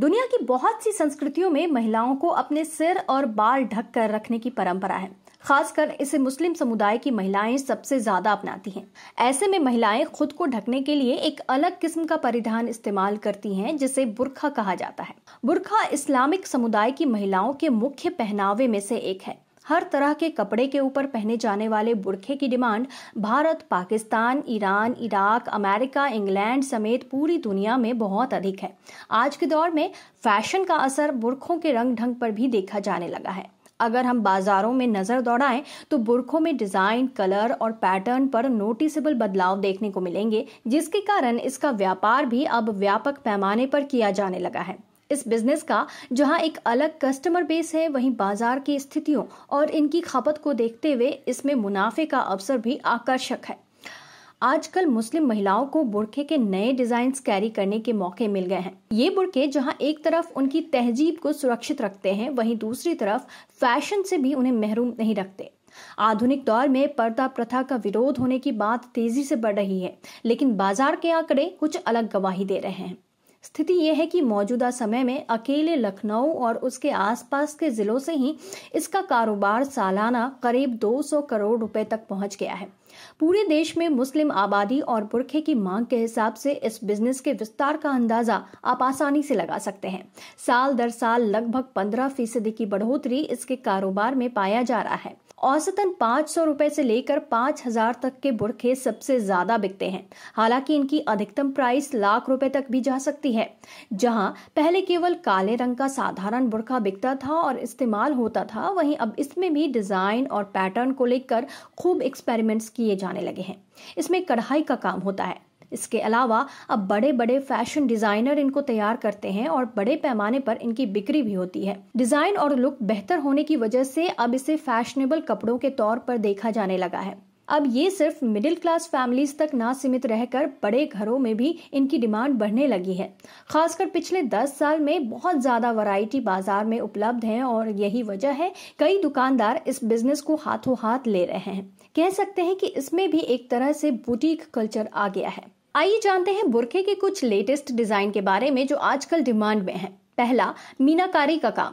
दुनिया की बहुत सी संस्कृतियों में महिलाओं को अपने सिर और बाल ढक कर रखने की परंपरा है खासकर इसे मुस्लिम समुदाय की महिलाएं सबसे ज्यादा अपनाती हैं ऐसे में महिलाएं खुद को ढकने के लिए एक अलग किस्म का परिधान इस्तेमाल करती हैं जिसे बुरखा कहा जाता है बुरखा इस्लामिक समुदाय की महिलाओं के मुख्य पहनावे में से एक है हर तरह के कपड़े के ऊपर पहने जाने वाले बुरखे की demand Bharat Pakistan Iran Iraq America England समेत पूरी दुनिया में बहुत अधिक है आज के दौर में फैशन का असर बुरखों के रंग ढंग पर भी देखा जाने लगा है अगर हम बाजारों में नजर दौड़ाएं तो बुरखों में डिजाइन कलर और पैटर्न पर नोटिसेबल बदलाव देखने को मिलेंगे जिसके कारण इसका व्यापार भी अब व्यापक पैमाने पर किया जाने लगा है इस बिजनेस का जहां एक अलग कस्टमर बेस है वहीं बाजार की स्थितियों और इनकी खपत को देखते हुए इसमें मुनाफे का अवसर भी आकर्षक है आजकल मुस्लिम महिलाओं को बुरखे के नए डिजाइन कैरी करने के मौके मिल गए हैं ये बुरके जहां एक तरफ उनकी तहजीब को सुरक्षित रखते हैं वहीं दूसरी तरफ फैशन से भी उन्हें महरूम नहीं रखते आधुनिक दौर में पर्दा प्रथा का विरोध होने की बात तेजी से बढ़ रही है लेकिन बाजार के आंकड़े कुछ अलग गवाही दे रहे हैं स्थिति यह है कि मौजूदा समय में अकेले लखनऊ और उसके आसपास के जिलों से ही इसका कारोबार सालाना करीब 200 करोड़ रुपए तक पहुंच गया है पूरे देश में मुस्लिम आबादी और पुरखे की मांग के हिसाब से इस बिजनेस के विस्तार का अंदाजा आप आसानी से लगा सकते हैं साल दर साल लगभग पंद्रह फीसदी की बढ़ोतरी इसके कारोबार में पाया जा रहा है औसतन पाँच सौ रुपए से लेकर पांच हजार तक के बुरखे सबसे ज्यादा बिकते हैं हालांकि इनकी अधिकतम प्राइस लाख रुपए तक भी जा सकती है जहां पहले केवल काले रंग का साधारण बुरखा बिकता था और इस्तेमाल होता था वहीं अब इसमें भी डिजाइन और पैटर्न को लेकर खूब एक्सपेरिमेंट्स किए जाने लगे हैं इसमें कढ़ाई का काम होता है इसके अलावा अब बड़े बड़े फैशन डिजाइनर इनको तैयार करते हैं और बड़े पैमाने पर इनकी बिक्री भी होती है डिजाइन और लुक बेहतर होने की वजह से अब इसे फैशनेबल कपड़ों के तौर पर देखा जाने लगा है अब ये सिर्फ मिडिल क्लास फैमिलीज तक ना सीमित रहकर बड़े घरों में भी इनकी डिमांड बढ़ने लगी है खासकर पिछले 10 साल में बहुत ज़्यादा वैरायटी बाजार में उपलब्ध है और यही वजह है कई दुकानदार इस बिजनेस को हाथों हाथ ले रहे हैं कह सकते हैं कि इसमें भी एक तरह से बुटीक कल्चर आ गया है आइए जानते हैं बुरखे के कुछ लेटेस्ट डिजाइन के बारे में जो आजकल डिमांड में है पहला मीनाकारी का काम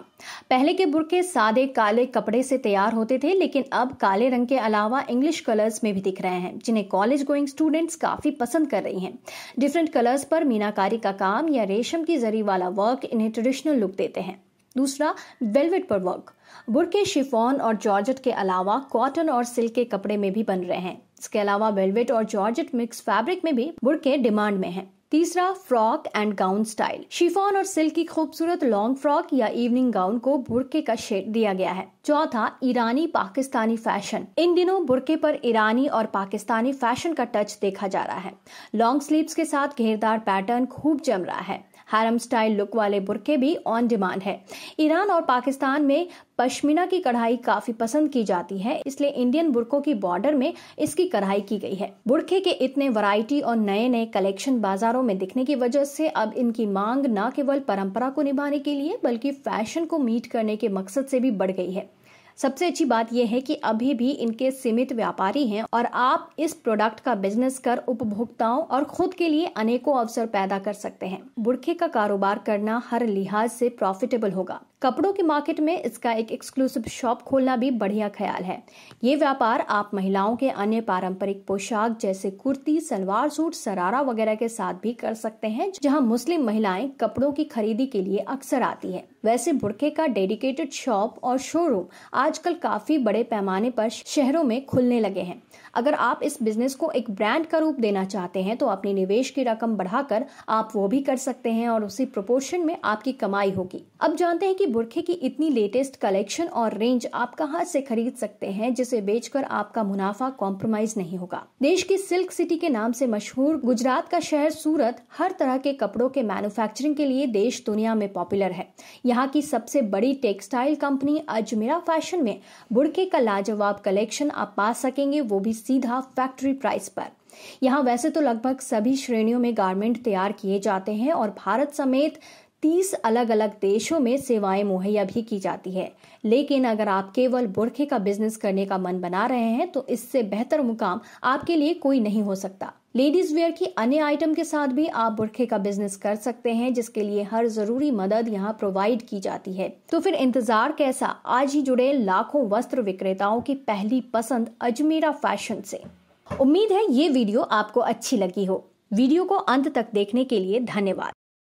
पहले के बुरके सादे काले कपड़े से तैयार होते थे लेकिन अब काले रंग के अलावा इंग्लिश कलर्स में भी दिख रहे हैं जिन्हें कॉलेज गोइंग स्टूडेंट्स काफी पसंद कर रही हैं डिफरेंट कलर्स पर मीनाकारी का काम या रेशम की जरी वाला वर्क इन्हें ट्रेडिशनल लुक देते हैं दूसरा वेलवेट पर वर्क बुरके शिफॉन और जॉर्जेट के अलावा कॉटन और सिल्क के कपड़े में भी बन रहे हैं इसके अलावा वेलवेट और जॉर्जेट मिक्स फैब्रिक में भी बुरके डिमांड में हैं। तीसरा frock and gown style chiffon और सिल्क की खूबसूरत लॉन्ग फ्रॉक या इवनिंग गाउन को बुरके का शेड दिया गया है चौथा ईरानी पाकिस्तानी फैशन इन दिनों बुरके पर ईरानी और पाकिस्तानी फैशन का टच देखा जा रहा है लॉन्ग स्लीव्स के साथ घेरदार पैटर्न खूब जम रहा है हारम स्टाइल लुक वाले बुरके भी ऑन डिमांड है ईरान और पाकिस्तान में पश्मीना की कढ़ाई काफी पसंद की जाती है इसलिए इंडियन बुरकों की बॉर्डर में इसकी कढ़ाई की गई है बुरखे के इतने वैरायटी और नए नए कलेक्शन बाजारों में दिखने की वजह से अब इनकी मांग न केवल परंपरा को निभाने के लिए बल्कि फैशन को मीट करने के मकसद से भी बढ़ गई है सबसे अच्छी बात यह है कि अभी भी इनके सीमित व्यापारी हैं और आप इस प्रोडक्ट का बिजनेस कर उपभोक्ताओं और खुद के लिए अनेकों अवसर पैदा कर सकते हैं बुरखे का कारोबार करना हर लिहाज से प्रॉफिटेबल होगा कपड़ों के मार्केट में इसका एक एक्सक्लूसिव शॉप खोलना भी बढ़िया ख्याल है ये व्यापार आप महिलाओं के अन्य पारंपरिक पोशाक जैसे कुर्ती सलवार सूट सरारा वगैरह के साथ भी कर सकते हैं जहां मुस्लिम महिलाएं कपड़ों की खरीदी के लिए अक्सर आती है वैसे बुड़के का डेडिकेटेड शॉप और शोरूम आजकल काफी बड़े पैमाने पर शहरों में खुलने लगे हैं अगर आप इस बिजनेस को एक ब्रांड का रूप देना चाहते हैं तो अपनी निवेश की रकम बढ़ाकर आप वो भी कर सकते हैं और उसी प्रोपोर्शन में आपकी कमाई होगी अब जानते हैं कि बुरखे की इतनी लेटेस्ट कलेक्शन और रेंज आप कहाँ से खरीद सकते हैं जिसे बेचकर आपका मुनाफा कॉम्प्रोमाइज नहीं होगा देश की सिल्क सिटी के नाम से मशहूर गुजरात का शहर सूरत हर तरह के कपड़ों के मैन्युफैक्चरिंग के लिए देश दुनिया में पॉपुलर है यहाँ यहाँ की सबसे बड़ी टेक्सटाइल कंपनी अजमेरा फैशन में बुड़के का लाजवाब कलेक्शन आप पा सकेंगे वो भी सीधा फैक्ट्री प्राइस पर यहाँ वैसे तो लगभग सभी श्रेणियों में गारमेंट तैयार किए जाते हैं और भारत समेत तीस अलग अलग देशों में सेवाएं मुहैया भी की जाती है लेकिन अगर आप केवल बुरखे का बिजनेस करने का मन बना रहे हैं तो इससे बेहतर मुकाम आपके लिए कोई नहीं हो सकता लेडीज वेयर की अन्य आइटम के साथ भी आप बुरखे का बिजनेस कर सकते हैं जिसके लिए हर जरूरी मदद यहाँ प्रोवाइड की जाती है तो फिर इंतजार कैसा आज ही जुड़े लाखों वस्त्र विक्रेताओं की पहली पसंद अजमेरा फैशन से उम्मीद है ये वीडियो आपको अच्छी लगी हो वीडियो को अंत तक देखने के लिए धन्यवाद